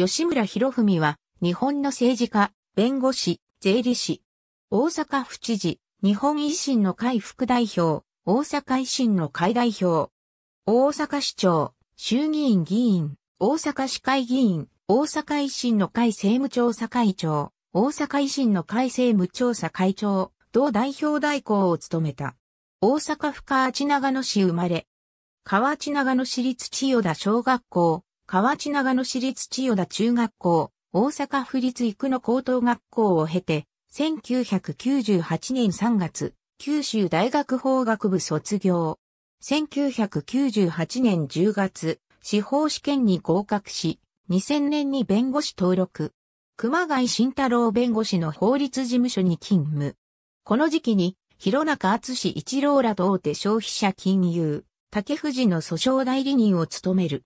吉村博文は、日本の政治家、弁護士、税理士、大阪府知事、日本維新の会副代表、大阪維新の会代表、大阪市長、衆議院議員、大阪市会議員、大阪維新の会政務調査会長、大阪維新の会政務調査会長、同代表代行を務めた。大阪府河内長野市生まれ。河内長野市立千代田小学校、河内長野市立千代田中学校、大阪府立育野高等学校を経て、1998年3月、九州大学法学部卒業。1998年10月、司法試験に合格し、2000年に弁護士登録。熊谷慎太郎弁護士の法律事務所に勤務。この時期に、広中厚一郎らと大手消費者金融、竹藤の訴訟代理人を務める。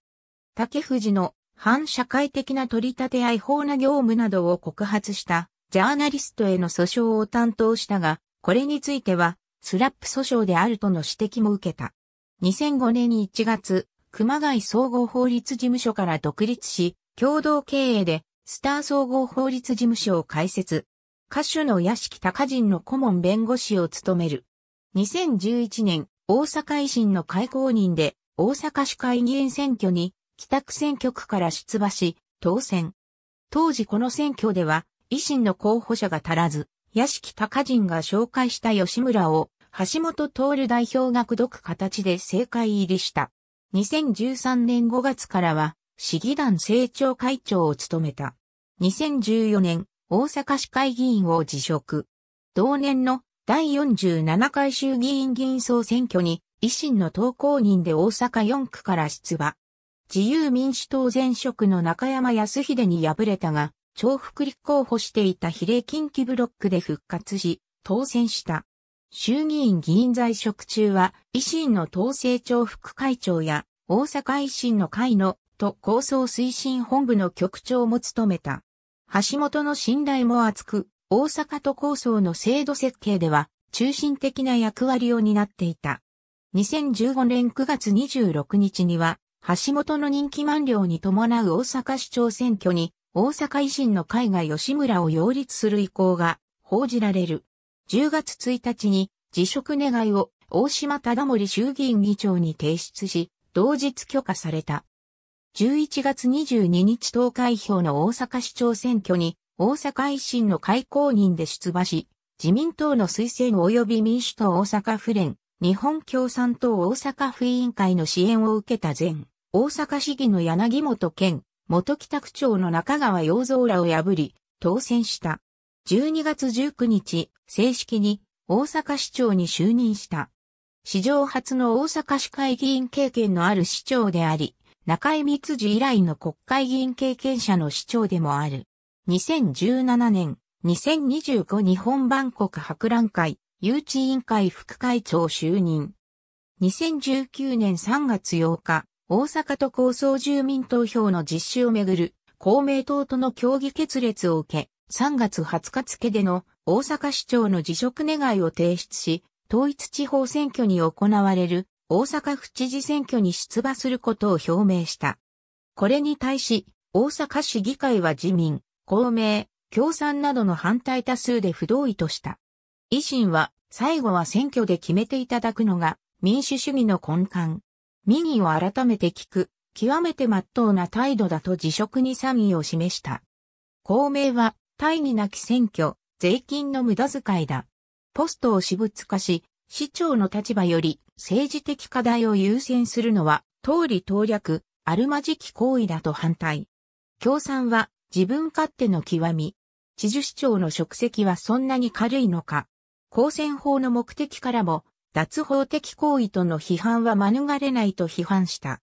竹藤の反社会的な取り立て合い法な業務などを告発したジャーナリストへの訴訟を担当したが、これについてはスラップ訴訟であるとの指摘も受けた。2005年1月、熊谷総合法律事務所から独立し、共同経営でスター総合法律事務所を開設。歌手の屋敷隆人の顧問弁護士を務める。2011年、大阪維新の会公認で大阪市会議員選挙に北区選挙区から出馬し、当選。当時この選挙では、維新の候補者が足らず、屋敷隆人が紹介した吉村を、橋本徹代表が口説く形で政界入りした。2013年5月からは、市議団政調会長を務めた。2014年、大阪市会議員を辞職。同年の第47回衆議院議員総選挙に維新の投稿人で大阪4区から出馬。自由民主党前職の中山康秀に敗れたが、重複立候補していた比例近畿ブロックで復活し、当選した。衆議院議員在職中は、維新の党政庁副会長や、大阪維新の会の、と構想推進本部の局長も務めた。橋本の信頼も厚く、大阪都構想の制度設計では、中心的な役割を担っていた。2015年9月26日には、橋本の人気満了に伴う大阪市長選挙に、大阪維新の会が吉村を擁立する意向が報じられる。10月1日に辞職願いを大島忠森衆議院議長に提出し、同日許可された。11月22日投開票の大阪市長選挙に大阪維新の会公認で出馬し、自民党の推薦及び民主党大阪府連、日本共産党大阪府委員会の支援を受けた前。大阪市議の柳本健、元北区長の中川洋蔵らを破り、当選した。12月19日、正式に大阪市長に就任した。史上初の大阪市会議員経験のある市長であり、中井光次以来の国会議員経験者の市長でもある。2017年、2025日本万国博覧会、誘致委員会副会長就任。2019年3月8日、大阪都構想住民投票の実施をめぐる公明党との協議決裂を受け、3月20日付での大阪市長の辞職願を提出し、統一地方選挙に行われる大阪府知事選挙に出馬することを表明した。これに対し、大阪市議会は自民、公明、共産などの反対多数で不同意とした。維新は、最後は選挙で決めていただくのが民主主義の根幹。民意を改めて聞く、極めて真っ当な態度だと辞職に賛意を示した。公明は、大義なき選挙、税金の無駄遣いだ。ポストを私物化し、市長の立場より政治的課題を優先するのは、通り投略、あるまじき行為だと反対。共産は自分勝手の極み。知事市長の職責はそんなに軽いのか。公選法の目的からも脱法的行為との批判は免れないと批判した。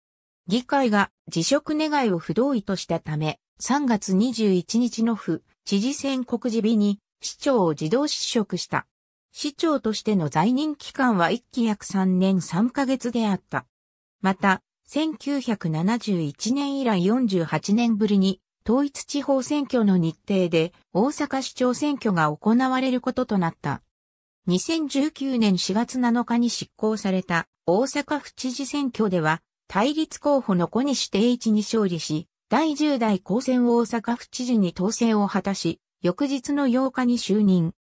議会が辞職願を不同意としたため、3月21日の府知事選告示日に市長を自動失職した。市長としての在任期間は1期約3年3ヶ月であった。また、1971年以来48年ぶりに統一地方選挙の日程で大阪市長選挙が行われることとなった。2019年4月7日に執行された大阪府知事選挙では、対立候補の小西定一に勝利し、第10代高専大阪府知事に当選を果たし、翌日の8日に就任。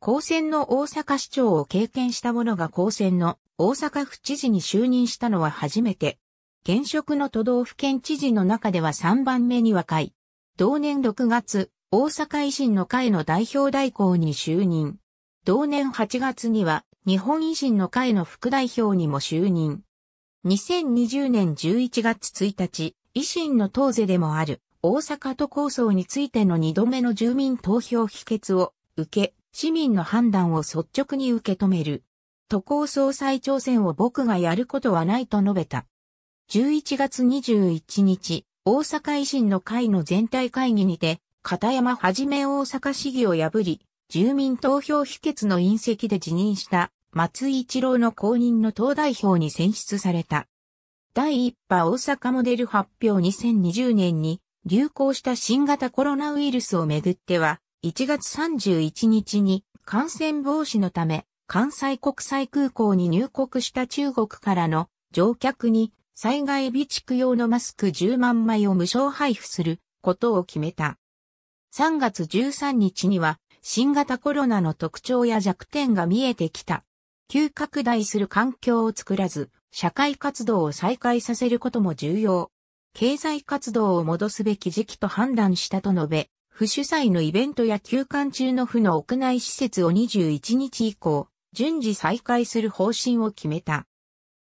高専の大阪市長を経験した者が高専の大阪府知事に就任したのは初めて。現職の都道府県知事の中では3番目に若い。同年6月、大阪維新の会の代表代行に就任。同年8月には日本維新の会の副代表にも就任。2020年11月1日、維新の党世でもある大阪都構想についての2度目の住民投票否決を受け、市民の判断を率直に受け止める。都構想再挑戦を僕がやることはないと述べた。11月21日、大阪維新の会の全体会議にて、片山はじめ大阪市議を破り、住民投票否決の隕石で辞任した松井一郎の後任の党代表に選出された。第1波大阪モデル発表2020年に流行した新型コロナウイルスをめぐっては、1月31日に感染防止のため、関西国際空港に入国した中国からの乗客に災害備蓄用のマスク10万枚を無償配布することを決めた。3月13日には新型コロナの特徴や弱点が見えてきた。急拡大する環境を作らず、社会活動を再開させることも重要。経済活動を戻すべき時期と判断したと述べ、不主催のイベントや休館中の府の屋内施設を21日以降、順次再開する方針を決めた。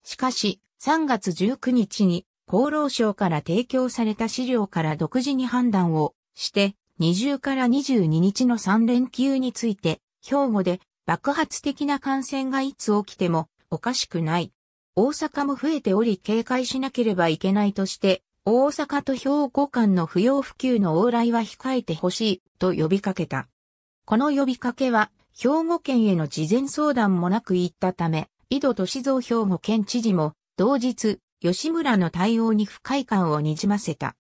しかし、3月19日に厚労省から提供された資料から独自に判断をして、20から22日の3連休について、兵庫で爆発的な感染がいつ起きてもおかしくない。大阪も増えており警戒しなければいけないとして、大阪と兵庫間の不要不急の往来は控えてほしいと呼びかけた。この呼びかけは、兵庫県への事前相談もなく行ったため、井戸敏三兵庫県知事も、同日、吉村の対応に不快感をにじませた。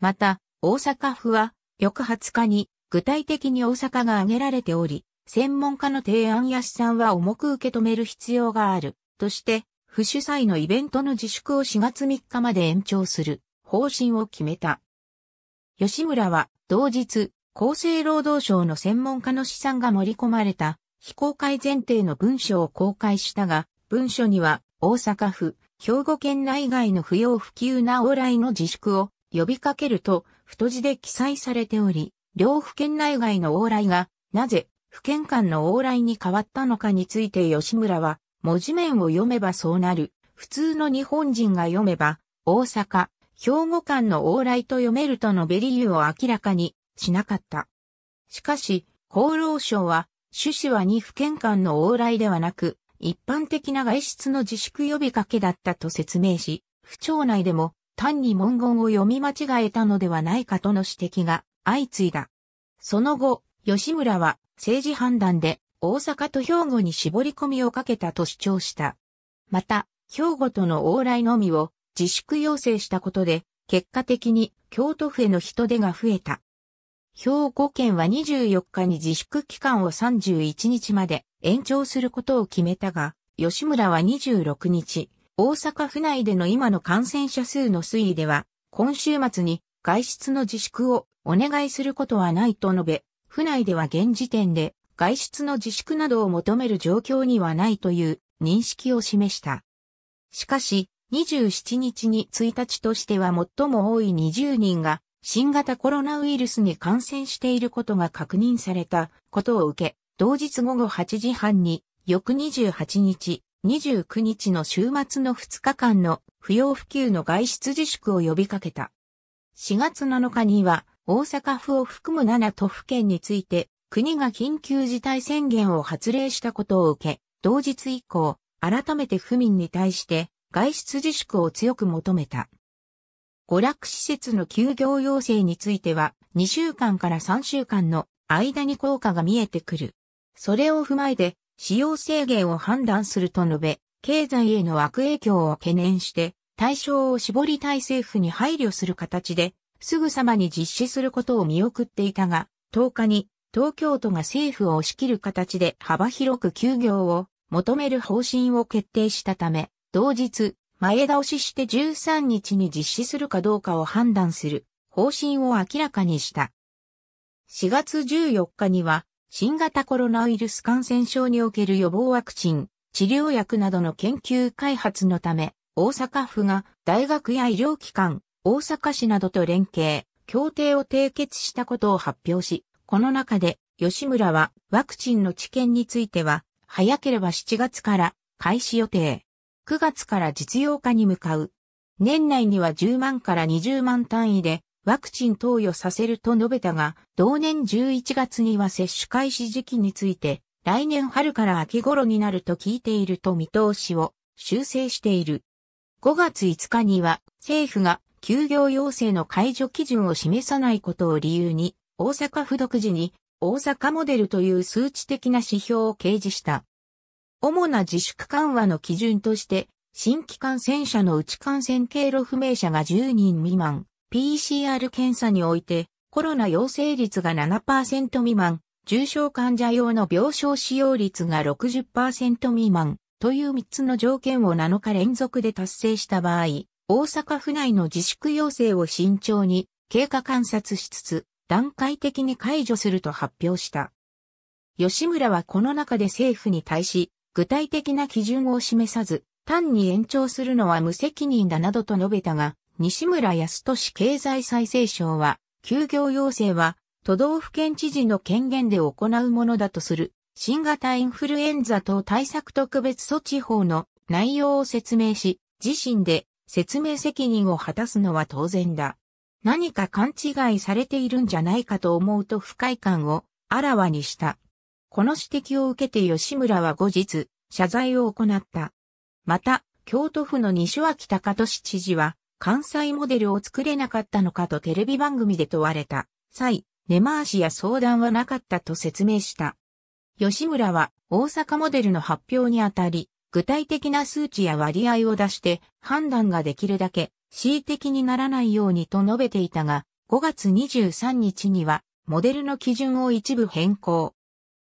また、大阪府は、翌20日に具体的に大阪が挙げられており、専門家の提案や試算は重く受け止める必要がある、として、不主催のイベントの自粛を4月3日まで延長する方針を決めた。吉村は同日、厚生労働省の専門家の試算が盛り込まれた非公開前提の文書を公開したが、文書には大阪府、兵庫県内外の不要不急な往来の自粛を呼びかけると太字で記載されており、両府県内外の往来が、なぜ、府県間の往来に変わったのかについて吉村は、文字面を読めばそうなる。普通の日本人が読めば、大阪、兵庫間の往来と読めるとのベリーを明らかにしなかった。しかし、厚労省は、趣旨は二府県間の往来ではなく、一般的な外出の自粛呼びかけだったと説明し、府庁内でも単に文言を読み間違えたのではないかとの指摘が相次いだ。その後、吉村は政治判断で大阪と兵庫に絞り込みをかけたと主張した。また、兵庫との往来のみを自粛要請したことで、結果的に京都府への人手が増えた。兵庫県は24日に自粛期間を31日まで延長することを決めたが、吉村は26日、大阪府内での今の感染者数の推移では、今週末に外出の自粛をお願いすることはないと述べ、府内では現時点で外出の自粛などを求める状況にはないという認識を示した。しかし、27日に1日としては最も多い20人が新型コロナウイルスに感染していることが確認されたことを受け、同日午後8時半に翌28日29日の週末の2日間の不要不急の外出自粛を呼びかけた。4月7日には大阪府を含む7都府県について国が緊急事態宣言を発令したことを受け、同日以降、改めて府民に対して外出自粛を強く求めた。娯楽施設の休業要請については、2週間から3週間の間に効果が見えてくる。それを踏まえて、使用制限を判断すると述べ、経済への悪影響を懸念して、対象を絞りたい政府に配慮する形で、すぐさまに実施することを見送っていたが、10日に東京都が政府を押し切る形で幅広く休業を求める方針を決定したため、同日、前倒しして13日に実施するかどうかを判断する方針を明らかにした。4月14日には新型コロナウイルス感染症における予防ワクチン、治療薬などの研究開発のため、大阪府が大学や医療機関、大阪市などと連携、協定を締結したことを発表し、この中で吉村はワクチンの治験については、早ければ7月から開始予定。9月から実用化に向かう。年内には10万から20万単位でワクチン投与させると述べたが、同年11月には接種開始時期について、来年春から秋頃になると聞いていると見通しを修正している。5月5日には政府が休業要請の解除基準を示さないことを理由に、大阪府独自に大阪モデルという数値的な指標を掲示した。主な自粛緩和の基準として、新規感染者の内感染経路不明者が10人未満、PCR 検査において、コロナ陽性率が7%未満、重症患者用の病床使用率が60%未満という3つの条件を7日連続で達成した場合、大阪府内の自粛要請を慎重に経過観察しつつ、段階的に解除すると発表した。吉村はこの中で政府に対し、具体的な基準を示さず、単に延長するのは無責任だなどと述べたが、西村康俊経済再生省は、休業要請は、都道府県知事の権限で行うものだとする、新型インフルエンザ等対策特別措置法の内容を説明し、自身で説明責任を果たすのは当然だ。何か勘違いされているんじゃないかと思うと不快感をあらわにした。この指摘を受けて吉村は後日、謝罪を行った。また、京都府の西脇隆俊知事は、関西モデルを作れなかったのかとテレビ番組で問われた際、根回しや相談はなかったと説明した。吉村は大阪モデルの発表にあたり、具体的な数値や割合を出して判断ができるだけ恣意的にならないようにと述べていたが、5月23日にはモデルの基準を一部変更。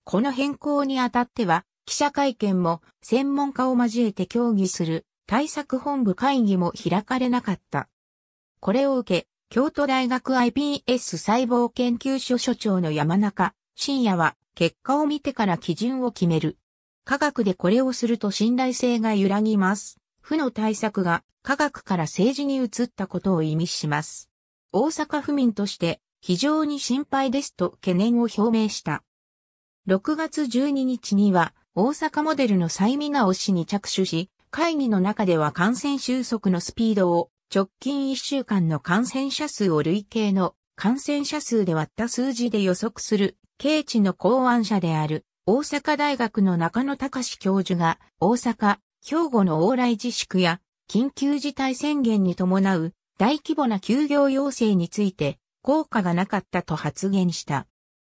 この変更にあたっては記者会見も専門家を交えて協議する対策本部会議も開かれなかった。これを受け、京都大学 iPS 細胞研究所所長の山中、深夜は結果を見てから基準を決める。科学でこれをすると信頼性が揺らぎます。負の対策が科学から政治に移ったことを意味します。大阪府民として非常に心配ですと懸念を表明した。6月12日には大阪モデルの催イ直しに着手し、会議の中では感染収束のスピードを直近1週間の感染者数を累計の感染者数で割った数字で予測する、経知の考案者である大阪大学の中野隆教授が大阪、兵庫の往来自粛や緊急事態宣言に伴う大規模な休業要請について効果がなかったと発言した。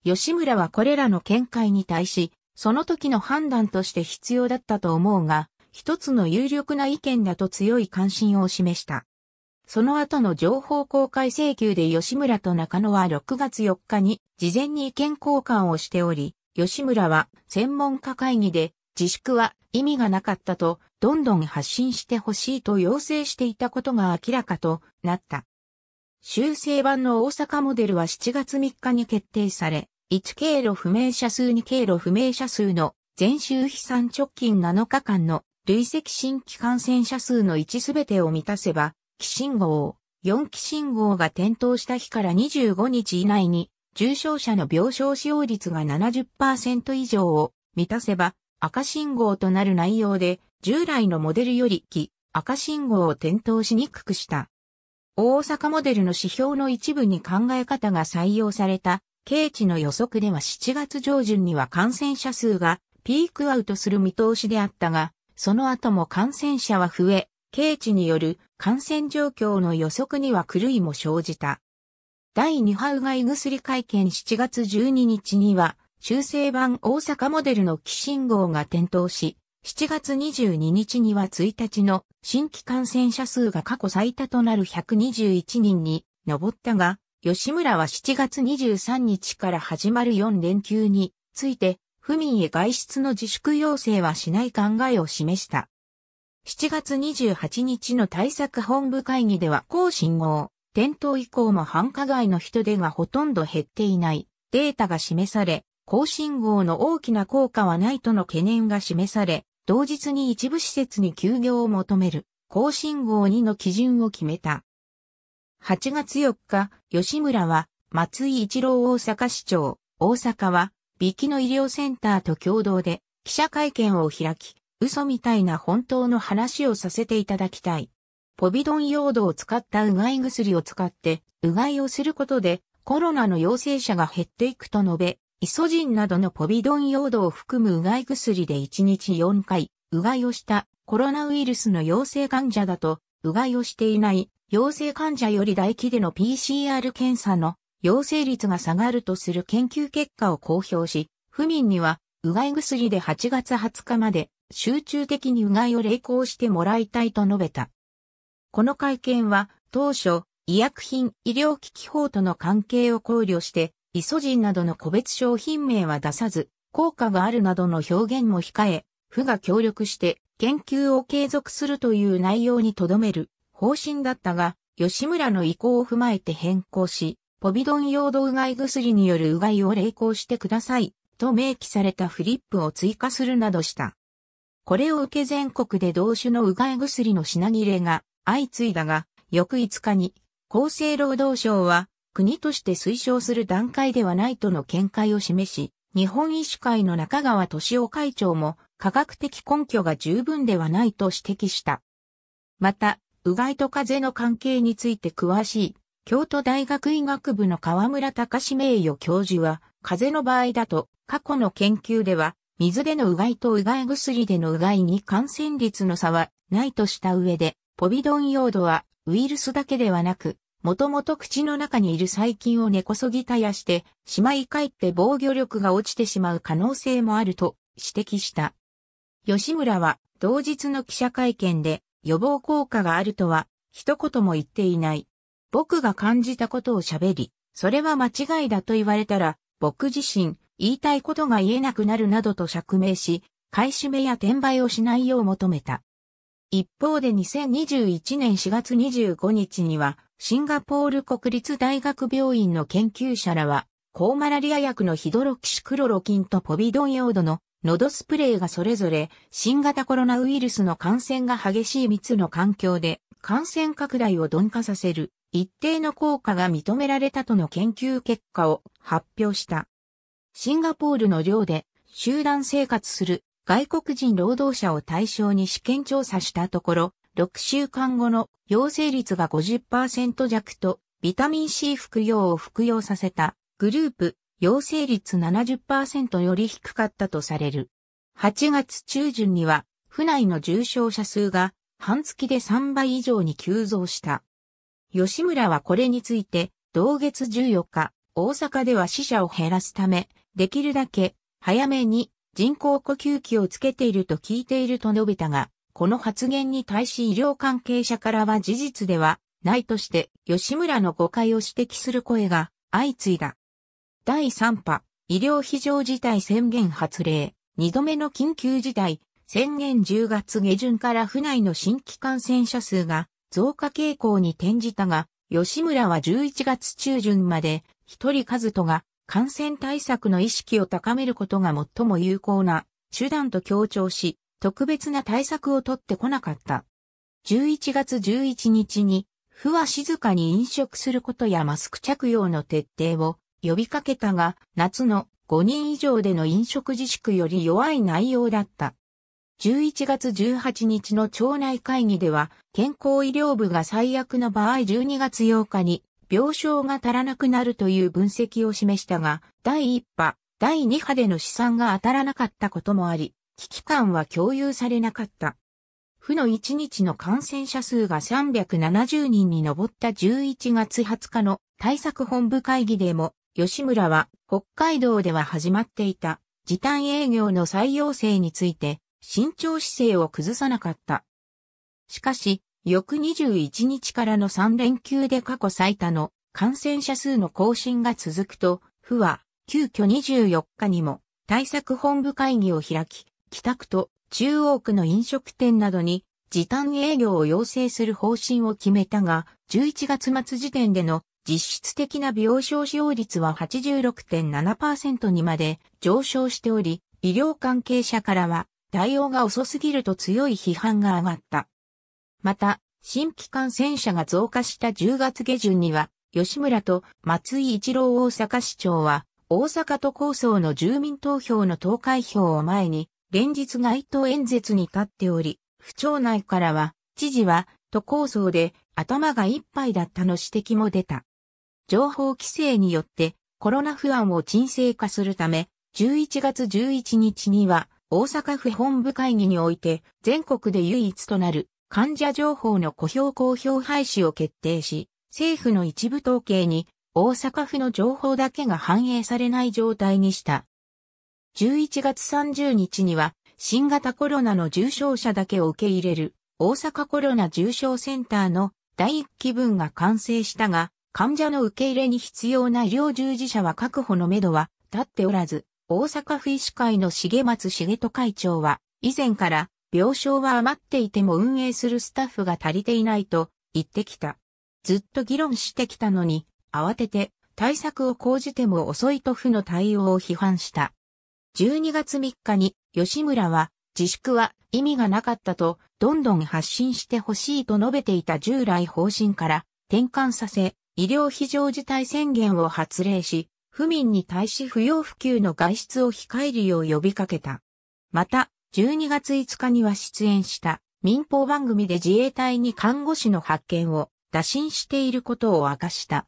吉村はこれらの見解に対し、その時の判断として必要だったと思うが、一つの有力な意見だと強い関心を示した。その後の情報公開請求で吉村と中野は6月4日に事前に意見交換をしており、吉村は専門家会議で自粛は意味がなかったとどんどん発信してほしいと要請していたことが明らかとなった。修正版の大阪モデルは7月3日に決定され、1経路不明者数2経路不明者数の全周飛散直近7日間の累積新規感染者数の1すべてを満たせば、気信号、4気信号が点灯した日から25日以内に、重症者の病床使用率が70%以上を満たせば、赤信号となる内容で、従来のモデルより気、赤信号を点灯しにくくした。大阪モデルの指標の一部に考え方が採用された、経知の予測では7月上旬には感染者数がピークアウトする見通しであったが、その後も感染者は増え、経知による感染状況の予測には狂いも生じた。第2波うがい薬会見7月12日には、修正版大阪モデルの寄信号が点灯し、7月22日には1日の新規感染者数が過去最多となる121人に上ったが、吉村は7月23日から始まる4連休について府民へ外出の自粛要請はしない考えを示した。7月28日の対策本部会議では更新号、点灯以降も繁華街の人出がほとんど減っていないデータが示され、更新号の大きな効果はないとの懸念が示され、同日に一部施設に休業を求める、更新号2の基準を決めた。8月4日、吉村は、松井一郎大阪市長、大阪は、ビキの医療センターと共同で記者会見を開き、嘘みたいな本当の話をさせていただきたい。ポビドン用土を使ったうがい薬を使って、うがいをすることでコロナの陽性者が減っていくと述べ、イソジンなどのポビドン用土を含むうがい薬で1日4回、うがいをしたコロナウイルスの陽性患者だと、うがいをしていない陽性患者より唾液での PCR 検査の陽性率が下がるとする研究結果を公表し、府民には、うがい薬で8月20日まで集中的にうがいを励行してもらいたいと述べた。この会見は、当初、医薬品医療機器法との関係を考慮して、イソジンなどの個別商品名は出さず、効果があるなどの表現も控え、府が協力して研究を継続するという内容に留める方針だったが、吉村の意向を踏まえて変更し、ポビドン用土うがい薬によるうがいを励行してください、と明記されたフリップを追加するなどした。これを受け全国で同種のうがい薬の品切れが相次いだが、翌5日に厚生労働省は国として推奨する段階ではないとの見解を示し、日本医師会の中川敏夫会長も科学的根拠が十分ではないと指摘した。また、うがいと風邪の関係について詳しい京都大学医学部の河村隆名誉教授は、風邪の場合だと、過去の研究では、水でのうがいとうがい薬でのうがいに感染率の差はないとした上で、ポビドン用土はウイルスだけではなく、もともと口の中にいる細菌を根こそぎ絶やして、しまい返って防御力が落ちてしまう可能性もあると指摘した。吉村は同日の記者会見で予防効果があるとは一言も言っていない。僕が感じたことを喋り、それは間違いだと言われたら、僕自身、言いたいことが言えなくなるなどと釈明し、買い占めや転売をしないよう求めた。一方で2021年4月25日には、シンガポール国立大学病院の研究者らは、抗マラリア薬のヒドロキシクロロキンとポビドン用土の喉スプレーがそれぞれ新型コロナウイルスの感染が激しい密の環境で感染拡大を鈍化させる一定の効果が認められたとの研究結果を発表した。シンガポールの寮で集団生活する外国人労働者を対象に試験調査したところ、6週間後の陽性率が50%弱とビタミン C 服用を服用させたグループ陽性率70%より低かったとされる。8月中旬には府内の重症者数が半月で3倍以上に急増した。吉村はこれについて、同月14日、大阪では死者を減らすため、できるだけ早めに人工呼吸器をつけていると聞いていると述べたが、この発言に対し医療関係者からは事実ではないとして、吉村の誤解を指摘する声が相次いだ。第3波、医療非常事態宣言発令、2度目の緊急事態、宣言10月下旬から府内の新規感染者数が増加傾向に転じたが、吉村は11月中旬まで、一人和人が感染対策の意識を高めることが最も有効な手段と強調し、特別な対策を取ってこなかった。11月11日に、府は静かに飲食することやマスク着用の徹底を呼びかけたが、夏の5人以上での飲食自粛より弱い内容だった。11月18日の町内会議では、健康医療部が最悪の場合12月8日に病床が足らなくなるという分析を示したが、第1波、第2波での試算が当たらなかったこともあり、危機感は共有されなかった。負の1日の感染者数が370人に上った11月20日の対策本部会議でも、吉村は北海道では始まっていた時短営業の再要請について、慎重姿勢を崩さなかった。しかし、翌21日からの3連休で過去最多の感染者数の更新が続くと、府は急遽24日にも対策本部会議を開き、北区と中央区の飲食店などに時短営業を要請する方針を決めたが、11月末時点での実質的な病床使用率は86.7%にまで上昇しており、医療関係者からは対応が遅すぎると強い批判が上がった。また、新規感染者が増加した10月下旬には、吉村と松井一郎大阪市長は、大阪都構想の住民投票の投開票を前に、連日街頭演説に立っており、府庁内からは、知事は都構想で頭が一杯だったの指摘も出た。情報規制によってコロナ不安を沈静化するため、11月11日には大阪府本部会議において、全国で唯一となる患者情報の公表公表廃止を決定し、政府の一部統計に大阪府の情報だけが反映されない状態にした。11月30日には、新型コロナの重症者だけを受け入れる大阪コロナ重症センターの第1期分が完成したが、患者の受け入れに必要な医療従事者は確保のめどは立っておらず、大阪府医師会の重松重人会長は、以前から病床は余っていても運営するスタッフが足りていないと言ってきた。ずっと議論してきたのに、慌てて対策を講じても遅いと府の対応を批判した。12月3日に吉村は自粛は意味がなかったとどんどん発信してほしいと述べていた従来方針から転換させ医療非常事態宣言を発令し府民に対し不要不急の外出を控えるよう呼びかけた。また、12月5日には出演した民放番組で自衛隊に看護師の発見を打診していることを明かした。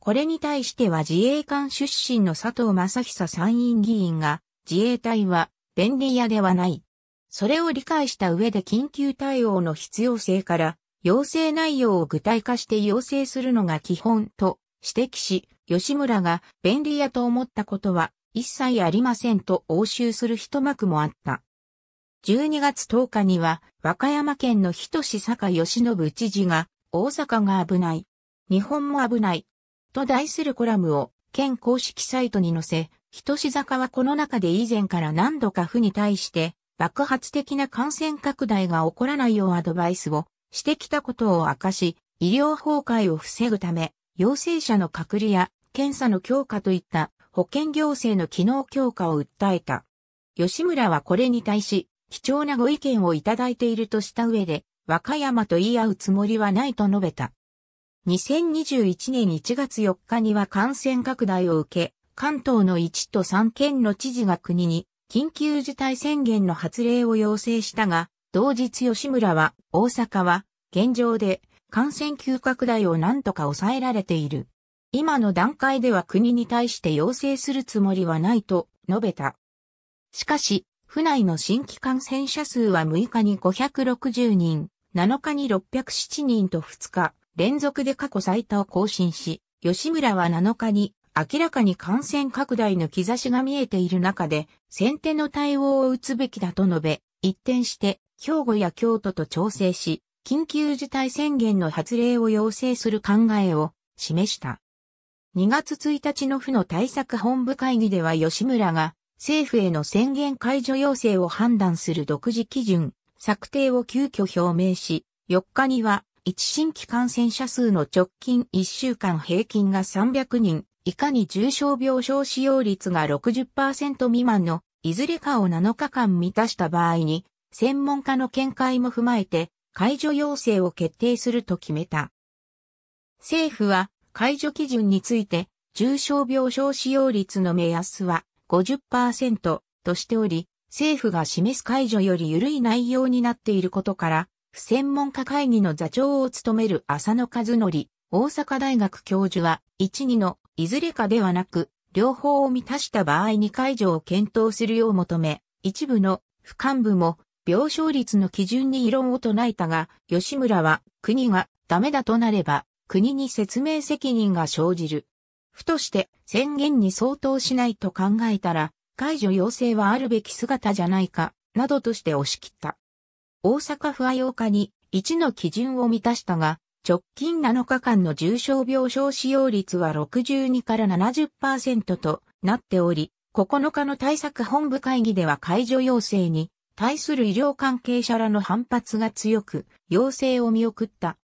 これに対しては自衛官出身の佐藤正久参院議員が自衛隊は便利屋ではない。それを理解した上で緊急対応の必要性から要請内容を具体化して要請するのが基本と指摘し、吉村が便利屋と思ったことは一切ありませんと応酬する一幕もあった。12月10日には和歌山県の人志坂義信知事が大阪が危ない。日本も危ない。と題するコラムを県公式サイトに載せ、人志坂はこの中で以前から何度か府に対して爆発的な感染拡大が起こらないようアドバイスをしてきたことを明かし、医療崩壊を防ぐため、陽性者の隔離や検査の強化といった保健行政の機能強化を訴えた。吉村はこれに対し、貴重なご意見をいただいているとした上で、和歌山と言い合うつもりはないと述べた。2021年1月4日には感染拡大を受け、関東の1都3県の知事が国に緊急事態宣言の発令を要請したが、同日吉村は大阪は現状で感染急拡大を何とか抑えられている。今の段階では国に対して要請するつもりはないと述べた。しかし、府内の新規感染者数は6日に560人、7日に607人と2日連続で過去最多を更新し、吉村は7日に明らかに感染拡大の兆しが見えている中で、先手の対応を打つべきだと述べ、一転して、兵庫や京都と調整し、緊急事態宣言の発令を要請する考えを示した。2月1日の府の対策本部会議では吉村が政府への宣言解除要請を判断する独自基準策定を急遽表明し、4日には1新規感染者数の直近1週間平均が300人、以下に重症病床使用率が60%未満のいずれかを7日間満たした場合に、専門家の見解も踏まえて、解除要請を決定すると決めた。政府は解除基準について重症病床使用率の目安は50%としており、政府が示す解除より緩い内容になっていることから、不専門家会議の座長を務める浅野和則、大阪大学教授は、1、2のいずれかではなく、両方を満たした場合に解除を検討するよう求め、一部の不幹部も病床率の基準に異論を唱えたが、吉村は国がダメだとなれば、国に説明責任が生じる。府として宣言に相当しないと考えたら、解除要請はあるべき姿じゃないか、などとして押し切った。大阪府は8日に1の基準を満たしたが、直近7日間の重症病床使用率は62から70%となっており、9日の対策本部会議では解除要請に対する医療関係者らの反発が強く、要請を見送った。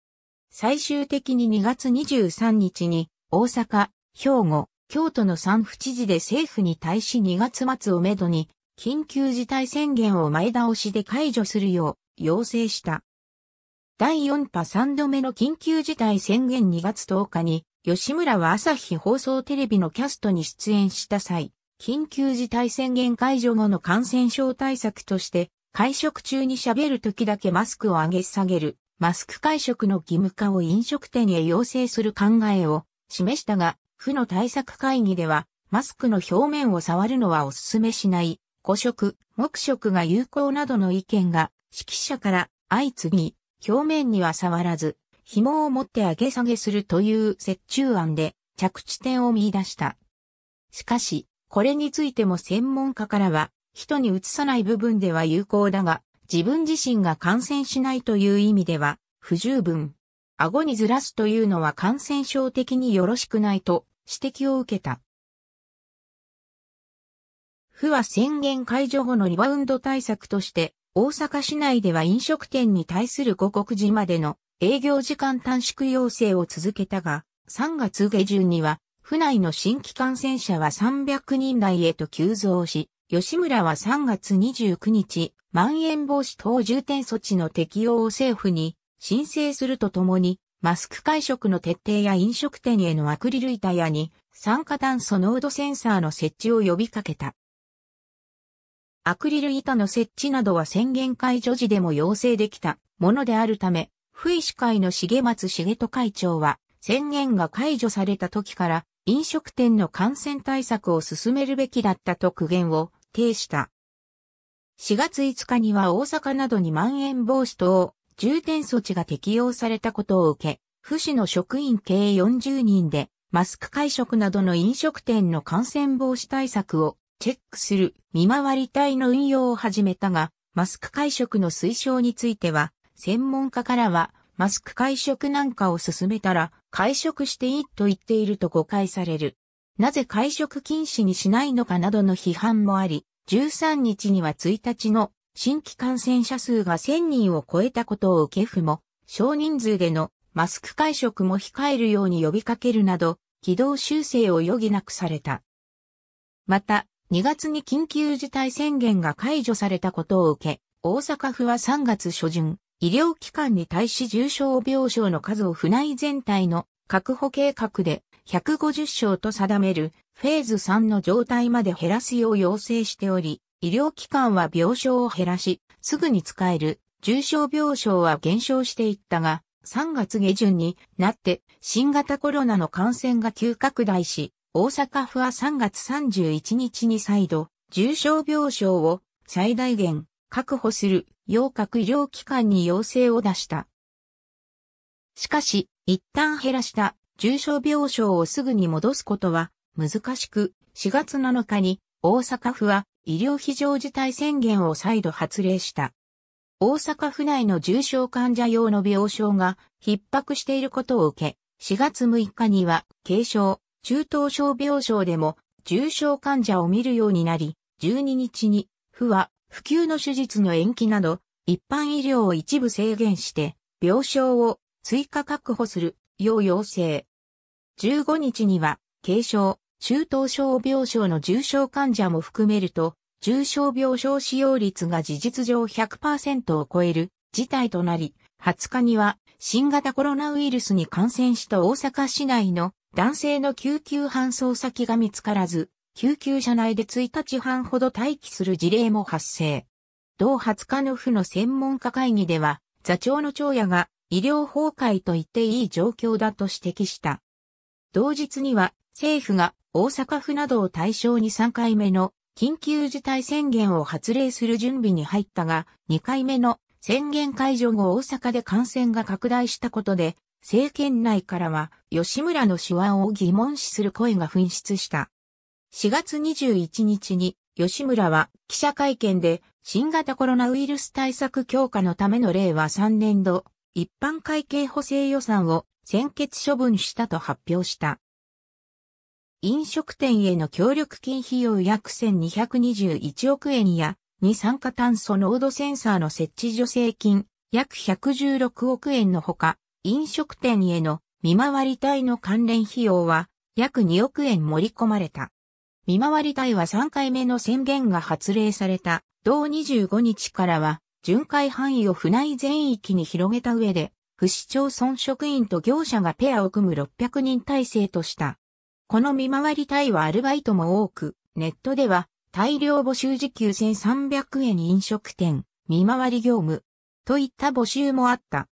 最終的に2月23日に、大阪、兵庫、京都の3府知事で政府に対し2月末をめどに、緊急事態宣言を前倒しで解除するよう、要請した。第4波3度目の緊急事態宣言2月10日に、吉村は朝日放送テレビのキャストに出演した際、緊急事態宣言解除後の感染症対策として、会食中に喋る時だけマスクを上げ下げる、マスク会食の義務化を飲食店へ要請する考えを示したが、府の対策会議では、マスクの表面を触るのはお勧めしない、誤食、黙食が有効などの意見が、指揮者から相次ぎ、表面には触らず、紐を持って上げ下げするという折衷案で着地点を見出した。しかし、これについても専門家からは、人に移さない部分では有効だが、自分自身が感染しないという意味では、不十分。顎にずらすというのは感染症的によろしくないと指摘を受けた。府は宣言解除後のリバウンド対策として、大阪市内では飲食店に対する午国寺時までの営業時間短縮要請を続けたが、3月下旬には府内の新規感染者は300人台へと急増し、吉村は3月29日、まん延防止等重点措置の適用を政府に申請するとともに、マスク会食の徹底や飲食店へのアクリル板やに酸化炭素濃度センサーの設置を呼びかけた。アクリル板の設置などは宣言解除時でも要請できたものであるため、府医師会の重松重人会長は宣言が解除された時から飲食店の感染対策を進めるべきだったと苦言を呈した。4月5日には大阪などにまん延防止等重点措置が適用されたことを受け、府市の職員計40人で、マスク会食などの飲食店の感染防止対策をチェックする見回り隊の運用を始めたが、マスク会食の推奨については、専門家からはマスク会食なんかを勧めたら、会食していいと言っていると誤解される。なぜ会食禁止にしないのかなどの批判もあり、13日には1日の新規感染者数が1000人を超えたことを受け府も、少人数でのマスク会食も控えるように呼びかけるなど、軌道修正を余儀なくされた。また、2月に緊急事態宣言が解除されたことを受け、大阪府は3月初旬、医療機関に対し重症病床の数を府内全体の確保計画で150床と定めるフェーズ3の状態まで減らすよう要請しており、医療機関は病床を減らし、すぐに使える重症病床は減少していったが、3月下旬になって新型コロナの感染が急拡大し、大阪府は3月31日に再度重症病床を最大限確保する要各医療機関に要請を出した。しかし、一旦減らした重症病床をすぐに戻すことは難しく、4月7日に大阪府は医療非常事態宣言を再度発令した。大阪府内の重症患者用の病床が逼迫していることを受け、4月6日には軽症、中等症病床でも重症患者を見るようになり、12日に府は普及の手術の延期など、一般医療を一部制限して、病床を追加確保するよう要請。15日には、軽症、中等症病床の重症患者も含めると、重症病床使用率が事実上100%を超える事態となり、20日には新型コロナウイルスに感染した大阪市内の男性の救急搬送先が見つからず、救急車内で1日半ほど待機する事例も発生。同20日の府の専門家会議では、座長の長屋が医療崩壊と言っていい状況だと指摘した。同日には政府が大阪府などを対象に3回目の緊急事態宣言を発令する準備に入ったが、2回目の宣言解除後大阪で感染が拡大したことで、政権内からは吉村の手腕を疑問視する声が噴出した。4月21日に吉村は記者会見で新型コロナウイルス対策強化のための令和3年度一般会計補正予算を先決処分したと発表した。飲食店への協力金費用約1221億円や二酸化炭素濃度センサーの設置助成金約116億円のほか、飲食店への見回り隊の関連費用は約2億円盛り込まれた。見回り隊は3回目の宣言が発令された、同25日からは、巡回範囲を府内全域に広げた上で、不市町村職員と業者がペアを組む600人体制とした。この見回り隊はアルバイトも多く、ネットでは大量募集時給1300円飲食店、見回り業務、といった募集もあった。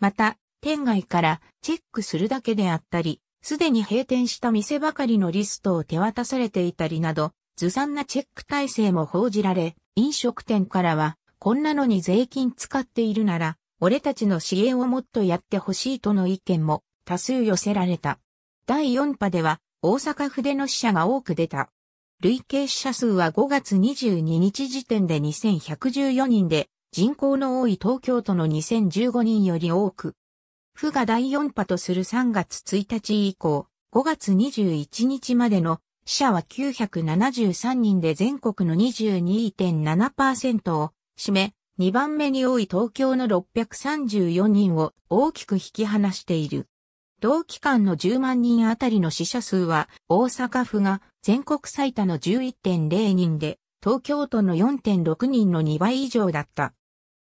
また、店外からチェックするだけであったり、すでに閉店した店ばかりのリストを手渡されていたりなど、ずさんなチェック体制も報じられ、飲食店からは、こんなのに税金使っているなら、俺たちの支援をもっとやってほしいとの意見も多数寄せられた。第4波では、大阪府での死者が多く出た。累計死者数は5月22日時点で2114人で、人口の多い東京都の2015人より多く、府が第4波とする3月1日以降、5月21日までの死者は973人で全国の22.7%を占め、2番目に多い東京の634人を大きく引き離している。同期間の10万人あたりの死者数は大阪府が全国最多の11.0人で東京都の4.6人の2倍以上だった。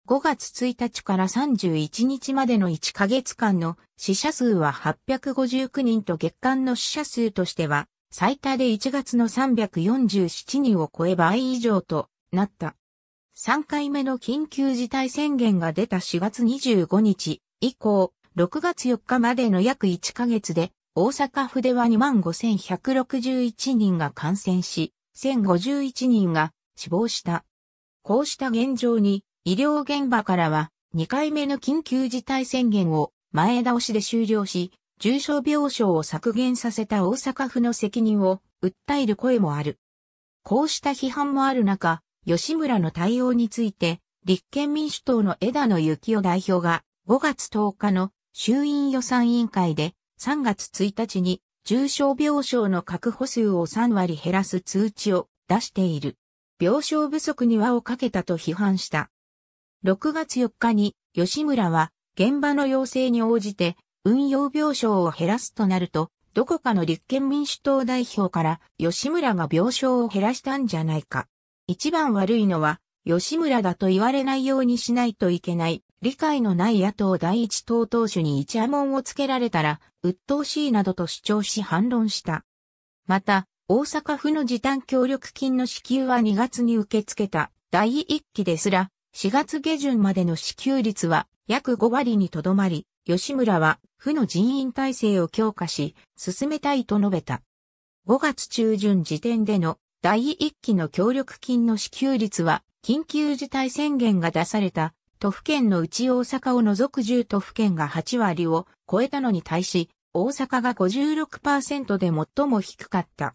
5月1日から31日までの1ヶ月間の死者数は859人と月間の死者数としては最多で1月の347人を超え倍以上となった。3回目の緊急事態宣言が出た4月25日以降、6月4日までの約1ヶ月で、大阪府では25,161人が感染し、1051人が死亡した。こうした現状に、医療現場からは2回目の緊急事態宣言を前倒しで終了し、重症病床を削減させた大阪府の責任を訴える声もある。こうした批判もある中、吉村の対応について、立憲民主党の枝野幸男代表が5月10日の衆院予算委員会で3月1日に重症病床の確保数を3割減らす通知を出している。病床不足に輪をかけたと批判した。6月4日に吉村は現場の要請に応じて運用病床を減らすとなると、どこかの立憲民主党代表から吉村が病床を減らしたんじゃないか。一番悪いのは吉村だと言われないようにしないといけない。理解のない野党第一党党首に一夜門をつけられたら、鬱陶しいなどと主張し反論した。また、大阪府の時短協力金の支給は2月に受け付けた第一期ですら、4月下旬までの支給率は約5割にとどまり、吉村は、府の人員体制を強化し、進めたいと述べた。5月中旬時点での第1期の協力金の支給率は、緊急事態宣言が出された、都府県のうち大阪を除く10都府県が8割を超えたのに対し、大阪が56%で最も低かった。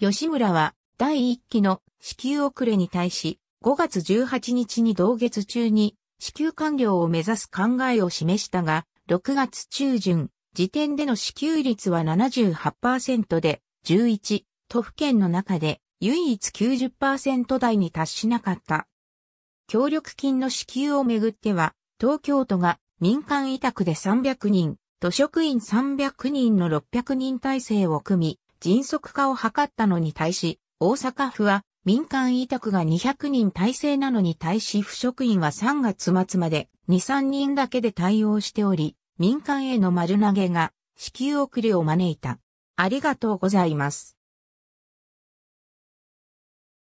吉村は、第1期の支給遅れに対し、5月18日に同月中に支給完了を目指す考えを示したが、6月中旬時点での支給率は78%で、11都府県の中で唯一90%台に達しなかった。協力金の支給をめぐっては、東京都が民間委託で300人、都職員300人の600人体制を組み、迅速化を図ったのに対し、大阪府は民間委託が200人体制なのに対し不職員は3月末まで2、3人だけで対応しており、民間への丸投げが支給遅れを招いた。ありがとうございます。